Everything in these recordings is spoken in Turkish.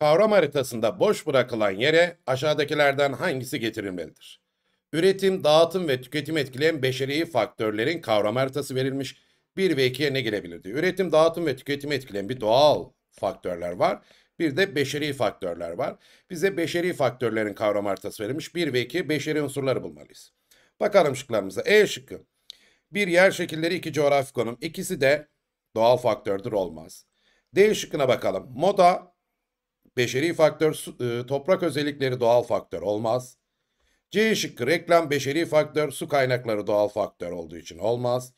Kavram haritasında boş bırakılan yere aşağıdakilerden hangisi getirilmelidir? Üretim, dağıtım ve tüketim etkileyen beşeri faktörlerin kavram haritası verilmiş. 1 ve 2'ye ne gelebilirdi? Üretim, dağıtım ve tüketim etkileyen bir doğal faktörler var. Bir de beşeri faktörler var. Bize beşeri faktörlerin kavram haritası verilmiş. 1 ve 2 beşeri unsurları bulmalıyız. Bakalım şıklarımıza. E şıkkı. Bir yer şekilleri, iki coğrafi konum. İkisi de doğal faktördür olmaz. D şıkkına bakalım. Moda, Beşeri faktör e, toprak özellikleri doğal faktör olmaz. C şıkkı reklam beşeri faktör su kaynakları doğal faktör olduğu için olmaz.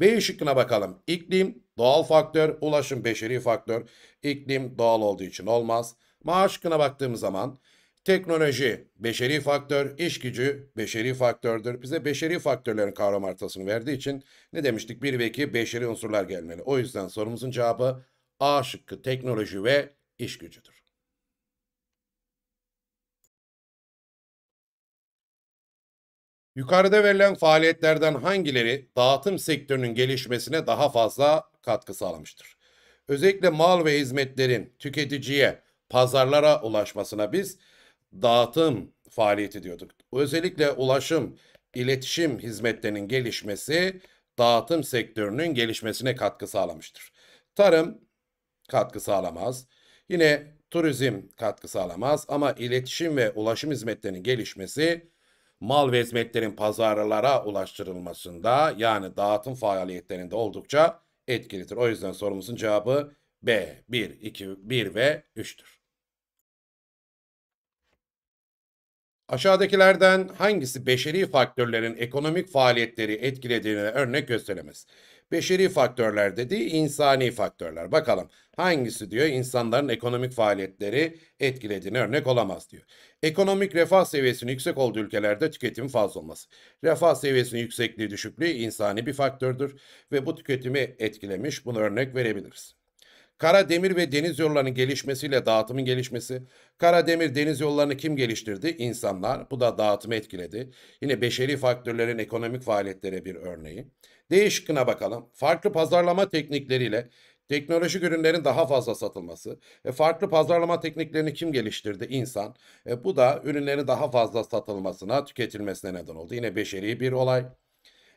B şıkkına bakalım. İklim doğal faktör, ulaşım beşeri faktör, iklim doğal olduğu için olmaz. Ma şıkkına baktığımız zaman teknoloji beşeri faktör, iş gücü beşeri faktördür. Bize beşeri faktörlerin kavram haritasını verdiği için ne demiştik? 1 ve 2 beşeri unsurlar gelmeli. O yüzden sorumuzun cevabı A şıkkı teknoloji ve iş gücüdür. Yukarıda verilen faaliyetlerden hangileri dağıtım sektörünün gelişmesine daha fazla katkı sağlamıştır? Özellikle mal ve hizmetlerin tüketiciye, pazarlara ulaşmasına biz dağıtım faaliyeti diyorduk. Özellikle ulaşım, iletişim hizmetlerinin gelişmesi dağıtım sektörünün gelişmesine katkı sağlamıştır. Tarım katkı sağlamaz. Yine turizm katkı sağlamaz ama iletişim ve ulaşım hizmetlerinin gelişmesi mal ve hizmetlerin pazarlara ulaştırılmasında yani dağıtım faaliyetlerinde oldukça etkilidir. O yüzden sorumuzun cevabı B, 1, 2, 1 ve 3'tür. Aşağıdakilerden hangisi beşeri faktörlerin ekonomik faaliyetleri etkilediğine örnek gösteremez? Beşeri faktörler dedi, insani faktörler. Bakalım hangisi diyor insanların ekonomik faaliyetleri etkilediğine örnek olamaz diyor. Ekonomik refah seviyesinin yüksek olduğu ülkelerde tüketim fazla olması. Refah seviyesinin yüksekliği düşüklüğü insani bir faktördür ve bu tüketimi etkilemiş bunu örnek verebiliriz. Kara demir ve deniz yollarının gelişmesiyle dağıtımın gelişmesi. Kara demir deniz yollarını kim geliştirdi? İnsanlar. Bu da dağıtımı etkiledi. Yine beşeri faktörlerin ekonomik faaliyetlere bir örneği. D bakalım. Farklı pazarlama teknikleriyle teknolojik ürünlerin daha fazla satılması. E, farklı pazarlama tekniklerini kim geliştirdi? İnsan. E, bu da ürünlerin daha fazla satılmasına, tüketilmesine neden oldu. Yine beşeri bir olay.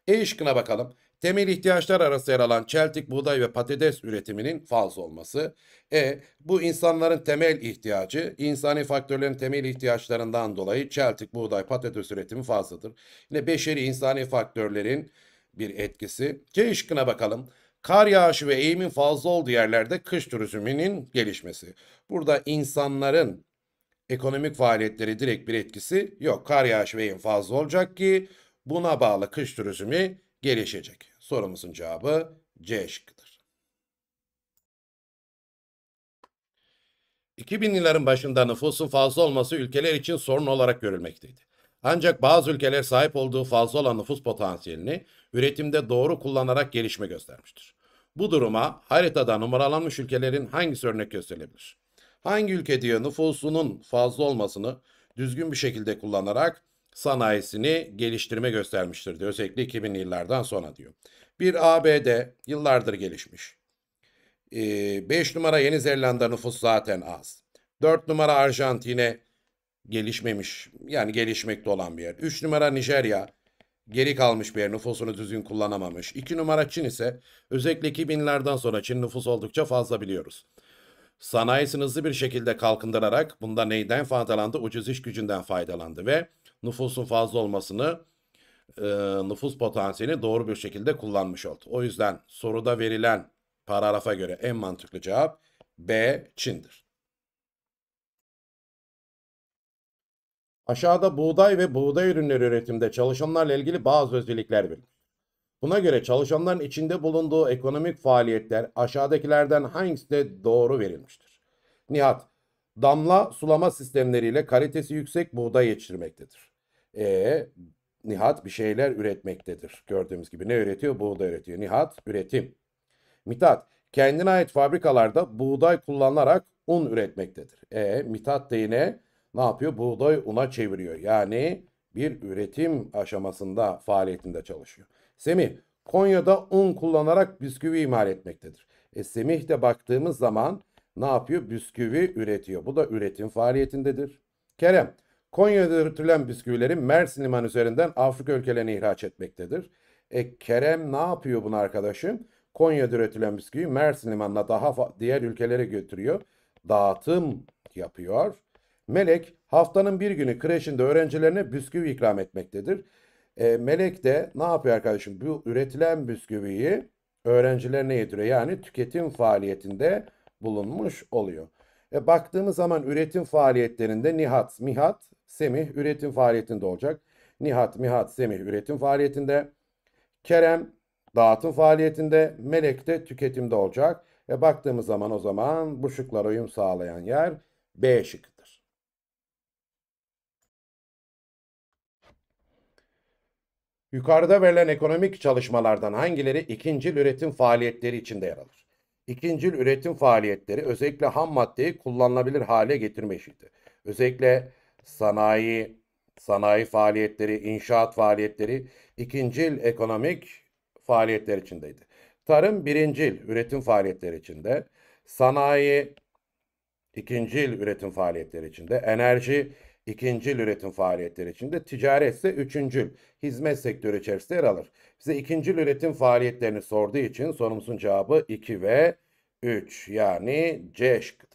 E şıkkına bakalım. Temel ihtiyaçlar arası yer alan çeltik, buğday ve patates üretiminin fazla olması. E. Bu insanların temel ihtiyacı, insani faktörlerin temel ihtiyaçlarından dolayı çeltik, buğday, patates üretimi fazladır. Yine beşeri insani faktörlerin bir etkisi. C şıkkına bakalım. Kar yağışı ve eğimin fazla olduğu yerlerde kış turizminin gelişmesi. Burada insanların ekonomik faaliyetleri direkt bir etkisi yok. Kar yağışı ve eğim fazla olacak ki buna bağlı kış turizmi gelişecek. Sorumuzun cevabı C şıkkıdır. 2000'li başında nüfusun fazla olması ülkeler için sorun olarak görülmekteydi. Ancak bazı ülkeler sahip olduğu fazla olan nüfus potansiyelini üretimde doğru kullanarak gelişme göstermiştir. Bu duruma haritada numaralanmış ülkelerin hangisi örnek gösterilebilir? Hangi ülke diye nüfusunun fazla olmasını düzgün bir şekilde kullanarak sanayisini geliştirme göstermiştir diyor. Özellikle 2000'li yıllardan sonra diyor. Bir ABD yıllardır gelişmiş. 5 ee, numara Yeni Zelanda nüfus zaten az. 4 numara Arjantin'e gelişmemiş yani gelişmekte olan bir yer. 3 numara Nijerya geri kalmış bir yer nüfusunu düzgün kullanamamış. 2 numara Çin ise özellikle 2000'lerden sonra Çin nüfus oldukça fazla biliyoruz. Sanayisini hızlı bir şekilde kalkındırarak bunda neyden faydalandı? Ucuz iş gücünden faydalandı ve nüfusun fazla olmasını e, nüfus potansiyelini doğru bir şekilde kullanmış oldu. O yüzden soruda verilen paragrafa göre en mantıklı cevap B. Çin'dir. Aşağıda buğday ve buğday ürünleri üretimde çalışanlarla ilgili bazı özellikler bilin. Buna göre çalışanların içinde bulunduğu ekonomik faaliyetler aşağıdakilerden hangisinde doğru verilmiştir? Nihat, damla sulama sistemleriyle kalitesi yüksek buğday yetiştirmektedir. E Nihat bir şeyler üretmektedir. Gördüğümüz gibi ne üretiyor? Buğday üretiyor. Nihat üretim. Mithat kendine ait fabrikalarda buğday kullanarak un üretmektedir. E Mithat de yine ne yapıyor? Buğday una çeviriyor. Yani bir üretim aşamasında faaliyetinde çalışıyor. Semih Konya'da un kullanarak bisküvi imal etmektedir. E, Semih de baktığımız zaman ne yapıyor? Bisküvi üretiyor. Bu da üretim faaliyetindedir. Kerem Konya'da üretilen bisküvileri Mersin limanı üzerinden Afrika ülkelerine ihraç etmektedir. E Kerem ne yapıyor bunu arkadaşım? Konya'da üretilen bisküvi Mersin limanına daha diğer ülkelere götürüyor. Dağıtım yapıyor. Melek haftanın bir günü kreşinde öğrencilerine bisküvi ikram etmektedir. E, Melek de ne yapıyor arkadaşım? Bu üretilen bisküviyi öğrencilerine yediriyor. Yani tüketim faaliyetinde bulunmuş oluyor. E, baktığımız zaman üretim faaliyetlerinde Nihat, Mihat Semih üretim faaliyetinde olacak. Nihat, Mihat, Semih üretim faaliyetinde. Kerem dağıtım faaliyetinde. Melek de tüketimde olacak. Ve baktığımız zaman o zaman bu şıklara uyum sağlayan yer B şıkkıdır. Yukarıda verilen ekonomik çalışmalardan hangileri ikincil üretim faaliyetleri içinde yer alır? İkincil üretim faaliyetleri özellikle ham maddeyi kullanılabilir hale getirme işidir. Özellikle sanayi, sanayi faaliyetleri, inşaat faaliyetleri ikincil ekonomik faaliyetler içindeydi. Tarım birincil üretim faaliyetleri içinde, sanayi ikincil üretim faaliyetleri içinde, enerji ikincil üretim faaliyetleri içinde, ticaret ise üçüncül hizmet sektörü içerisinde yer alır. size ikincil üretim faaliyetlerini sorduğu için sorumuzun cevabı 2 ve 3 yani C şıkkıdır.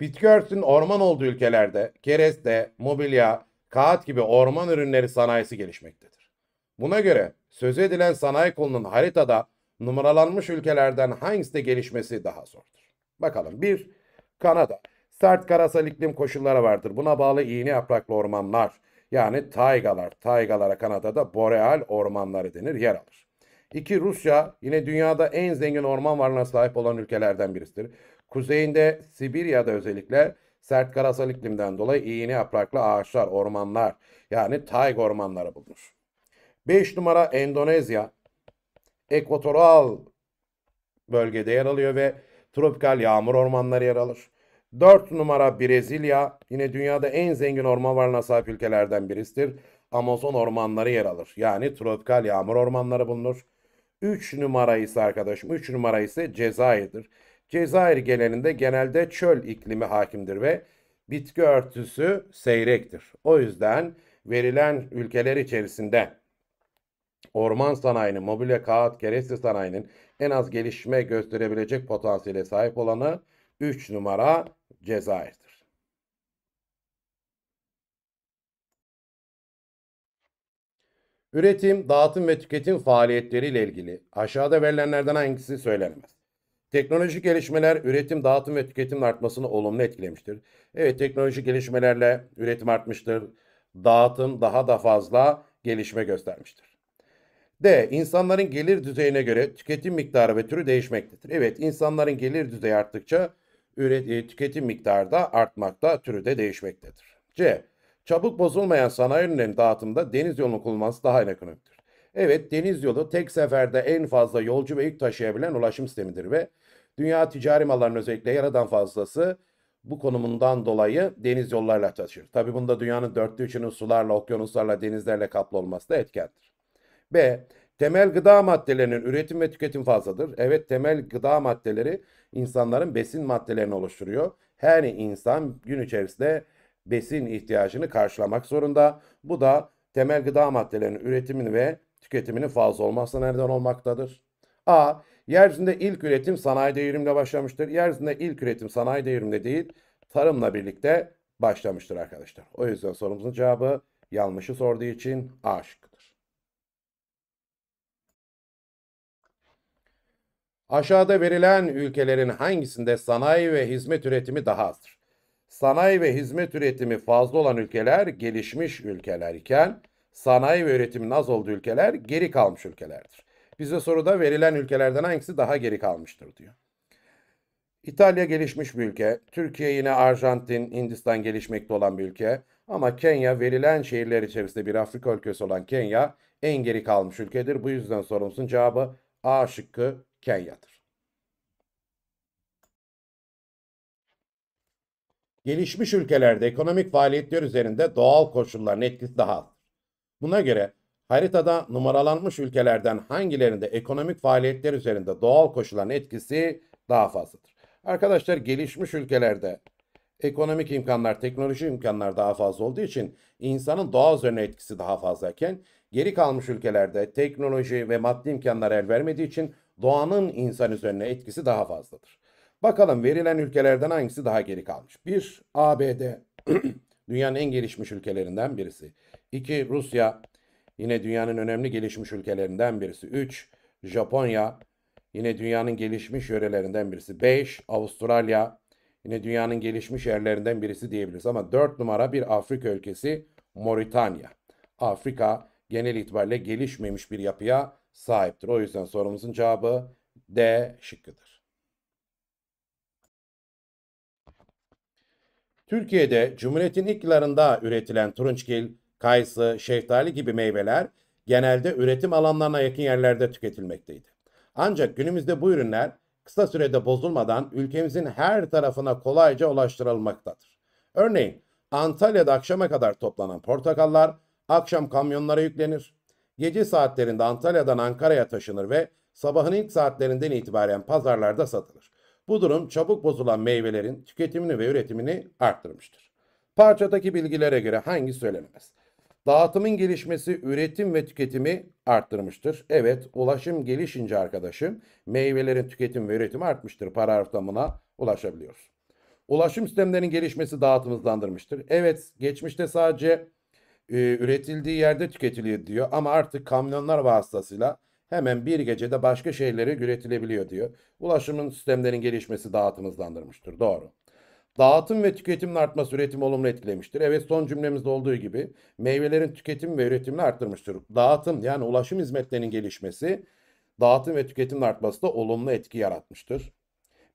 Bitki örtüsünün orman olduğu ülkelerde kereste, mobilya, kağıt gibi orman ürünleri sanayisi gelişmektedir. Buna göre söz edilen sanayi kolunun haritada numaralanmış ülkelerden hangisinde gelişmesi daha zordur? Bakalım. 1. Kanada. Sert karasal iklim koşulları vardır. Buna bağlı iğne yapraklı ormanlar yani taygalar. Taygalara Kanada'da boreal ormanları denir yer alır. İki Rusya yine dünyada en zengin orman varlığına sahip olan ülkelerden birisidir. Kuzeyinde Sibirya'da özellikle sert karasal iklimden dolayı iğne yapraklı ağaçlar, ormanlar yani tayg ormanları bulunur. 5 numara Endonezya ekvatoral bölgede yer alıyor ve tropikal yağmur ormanları yer alır. 4 numara Brezilya yine dünyada en zengin orman varlığına sahip ülkelerden birisidir. Amazon ormanları yer alır. Yani tropikal yağmur ormanları bulunur. 3 numara ise arkadaşım 3 numara ise Cezayir'dir. Cezayir genelinde genelde çöl iklimi hakimdir ve bitki örtüsü seyrektir. O yüzden verilen ülkeler içerisinde orman sanayinin, mobilya, kağıt, kereste sanayinin en az gelişme gösterebilecek potansiyele sahip olanı 3 numara Cezayir'dir. Üretim, dağıtım ve tüketim faaliyetleriyle ilgili aşağıda verilenlerden hangisi söylenemez? Teknolojik gelişmeler üretim, dağıtım ve tüketimin artmasını olumlu etkilemiştir. Evet teknolojik gelişmelerle üretim artmıştır. Dağıtım daha da fazla gelişme göstermiştir. D. İnsanların gelir düzeyine göre tüketim miktarı ve türü değişmektedir. Evet insanların gelir düzeyi arttıkça üret, e, tüketim miktarı da artmakta, türü de değişmektedir. C. Çabuk bozulmayan sanayi ürünlerinin dağıtımında deniz yolunun kullanılması daha ekonomiktir. Evet deniz yolu tek seferde en fazla yolcu ve yük taşıyabilen ulaşım sistemidir ve dünya ticari mallarının özellikle yaradan fazlası bu konumundan dolayı deniz yollarla taşır. Tabi bunda dünyanın dörtte üçünün sularla, okyanuslarla, denizlerle kaplı olması da etkendir. B. Temel gıda maddelerinin üretim ve tüketim fazladır. Evet temel gıda maddeleri insanların besin maddelerini oluşturuyor. Her insan gün içerisinde besin ihtiyacını karşılamak zorunda. Bu da temel gıda maddelerinin üretimini ve tüketiminin fazla olmasına neden olmaktadır. A. Yeryüzünde ilk üretim sanayi devrimle başlamıştır. Yeryüzünde ilk üretim sanayi devrimle değil, tarımla birlikte başlamıştır arkadaşlar. O yüzden sorumuzun cevabı yanlışı sorduğu için A şıkkıdır. Aşağıda verilen ülkelerin hangisinde sanayi ve hizmet üretimi daha azdır? Sanayi ve hizmet üretimi fazla olan ülkeler gelişmiş ülkeler iken sanayi ve üretimin az olduğu ülkeler geri kalmış ülkelerdir. Bize soruda verilen ülkelerden hangisi daha geri kalmıştır diyor. İtalya gelişmiş bir ülke. Türkiye yine Arjantin, Hindistan gelişmekte olan bir ülke. Ama Kenya verilen şehirler içerisinde bir Afrika ülkesi olan Kenya en geri kalmış ülkedir. Bu yüzden sorumsun cevabı A şıkkı Kenya'dır. gelişmiş ülkelerde ekonomik faaliyetler üzerinde doğal koşulların etkisi daha az. Buna göre haritada numaralanmış ülkelerden hangilerinde ekonomik faaliyetler üzerinde doğal koşulların etkisi daha fazladır? Arkadaşlar gelişmiş ülkelerde ekonomik imkanlar, teknoloji imkanlar daha fazla olduğu için insanın doğa üzerine etkisi daha fazlayken geri kalmış ülkelerde teknoloji ve maddi imkanlar el vermediği için doğanın insan üzerine etkisi daha fazladır. Bakalım verilen ülkelerden hangisi daha geri kalmış? 1. ABD. dünyanın en gelişmiş ülkelerinden birisi. 2. Rusya. Yine dünyanın önemli gelişmiş ülkelerinden birisi. 3. Japonya. Yine dünyanın gelişmiş yörelerinden birisi. 5. Avustralya. Yine dünyanın gelişmiş yerlerinden birisi diyebiliriz. Ama 4 numara bir Afrika ülkesi Moritanya. Afrika genel itibariyle gelişmemiş bir yapıya sahiptir. O yüzden sorumuzun cevabı D şıkkıdır. Türkiye'de Cumhuriyet'in ilk yıllarında üretilen turunçgil, kayısı, şeftali gibi meyveler genelde üretim alanlarına yakın yerlerde tüketilmekteydi. Ancak günümüzde bu ürünler kısa sürede bozulmadan ülkemizin her tarafına kolayca ulaştırılmaktadır. Örneğin Antalya'da akşama kadar toplanan portakallar akşam kamyonlara yüklenir. Gece saatlerinde Antalya'dan Ankara'ya taşınır ve sabahın ilk saatlerinden itibaren pazarlarda satılır. Bu durum çabuk bozulan meyvelerin tüketimini ve üretimini arttırmıştır. Parçadaki bilgilere göre hangi söylenemez? Dağıtımın gelişmesi üretim ve tüketimi arttırmıştır. Evet, ulaşım gelişince arkadaşım meyvelerin tüketim ve üretimi artmıştır. para Paragraflamına ulaşabiliyoruz. Ulaşım sistemlerinin gelişmesi dağıtım hızlandırmıştır. Evet, geçmişte sadece e, üretildiği yerde tüketiliyor diyor ama artık kamyonlar vasıtasıyla hemen bir gecede başka şehirlere üretilebiliyor diyor. Ulaşımın sistemlerin gelişmesi dağıtım hızlandırmıştır. Doğru. Dağıtım ve tüketimin artması üretim olumlu etkilemiştir. Evet son cümlemizde olduğu gibi meyvelerin tüketim ve üretimini arttırmıştır. Dağıtım yani ulaşım hizmetlerinin gelişmesi dağıtım ve tüketimin artması da olumlu etki yaratmıştır.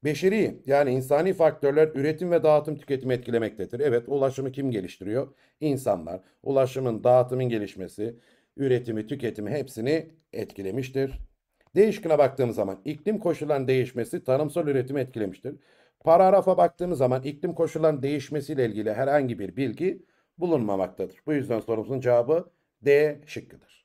Beşeri yani insani faktörler üretim ve dağıtım tüketimi etkilemektedir. Evet ulaşımı kim geliştiriyor? İnsanlar. Ulaşımın dağıtımın gelişmesi üretimi, tüketimi hepsini etkilemiştir. Değişkine baktığımız zaman iklim koşullarının değişmesi tarımsal üretimi etkilemiştir. Paragrafa baktığımız zaman iklim koşullarının değişmesiyle ilgili herhangi bir bilgi bulunmamaktadır. Bu yüzden sorumuzun cevabı D şıkkıdır.